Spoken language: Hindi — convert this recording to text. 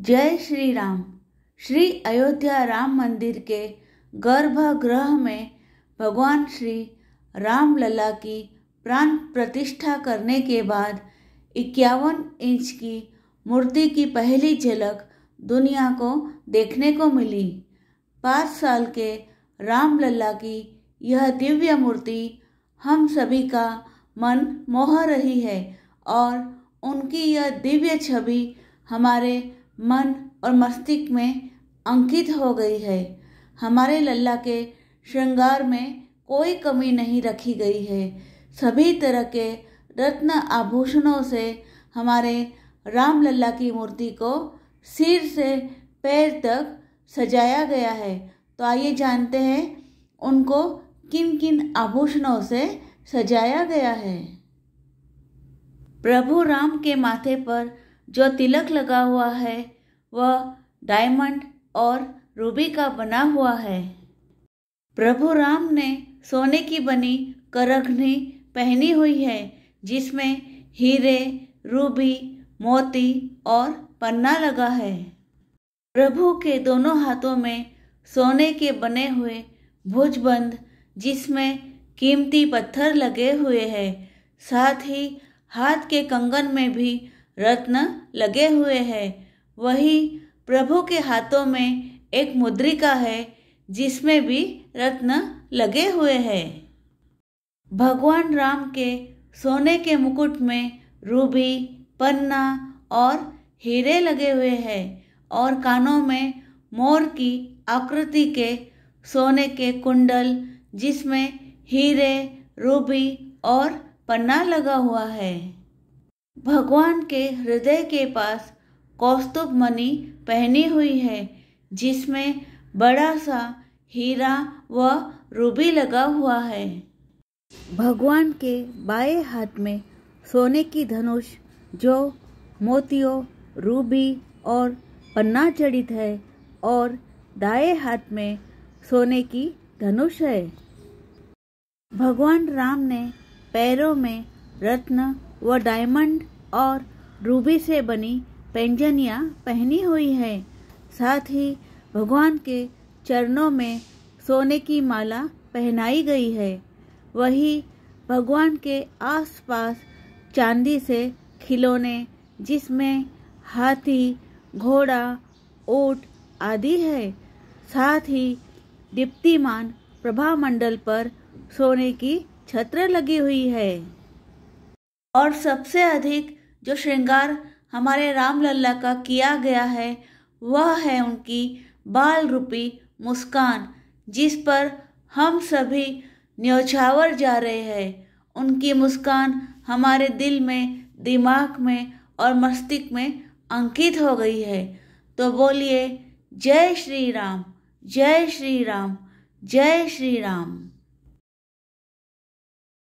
जय श्री राम श्री अयोध्या राम मंदिर के गर्भगृह में भगवान श्री राम लला की प्राण प्रतिष्ठा करने के बाद इक्यावन इंच की मूर्ति की पहली झलक दुनिया को देखने को मिली पाँच साल के राम लला की यह दिव्य मूर्ति हम सभी का मन मोह रही है और उनकी यह दिव्य छवि हमारे मन और मस्तिष्क में अंकित हो गई है हमारे लल्ला के श्रृंगार में कोई कमी नहीं रखी गई है सभी तरह के रत्न आभूषणों से हमारे राम लल्ला की मूर्ति को सिर से पैर तक सजाया गया है तो आइए जानते हैं उनको किन किन आभूषणों से सजाया गया है प्रभु राम के माथे पर जो तिलक लगा हुआ है वह डायमंड और रूबी का बना हुआ है प्रभु राम ने सोने की बनी करघनी पहनी हुई है जिसमें हीरे रूबी मोती और पन्ना लगा है प्रभु के दोनों हाथों में सोने के बने हुए भुजबंद जिसमें कीमती पत्थर लगे हुए हैं साथ ही हाथ के कंगन में भी रत्न लगे हुए हैं वही प्रभु के हाथों में एक मुद्रिका है जिसमें भी रत्न लगे हुए हैं भगवान राम के सोने के मुकुट में रूबी पन्ना और हीरे लगे हुए हैं और कानों में मोर की आकृति के सोने के कुंडल जिसमें हीरे रूबी और पन्ना लगा हुआ है भगवान के हृदय के पास कौस्तुभ मणि पहनी हुई है जिसमें बड़ा सा हीरा व रूबी लगा हुआ है भगवान के बाएं हाथ में सोने की धनुष जो मोतियों रूबी और पन्ना चढ़ित है और दाएं हाथ में सोने की धनुष है भगवान राम ने पैरों में रत्न वह डायमंड और रूबी से बनी पेंजनियाँ पहनी हुई है साथ ही भगवान के चरणों में सोने की माला पहनाई गई है वही भगवान के आसपास चांदी से खिलौने जिसमें हाथी घोड़ा ओट आदि है साथ ही दीप्तिमान प्रभामंडल पर सोने की छत्र लगी हुई है और सबसे अधिक जो श्रृंगार हमारे राम लल्ला का किया गया है वह है उनकी बाल रूपी मुस्कान जिस पर हम सभी न्यौछावर जा रहे हैं उनकी मुस्कान हमारे दिल में दिमाग में और मस्तिष्क में अंकित हो गई है तो बोलिए जय श्री राम जय श्री राम जय श्री राम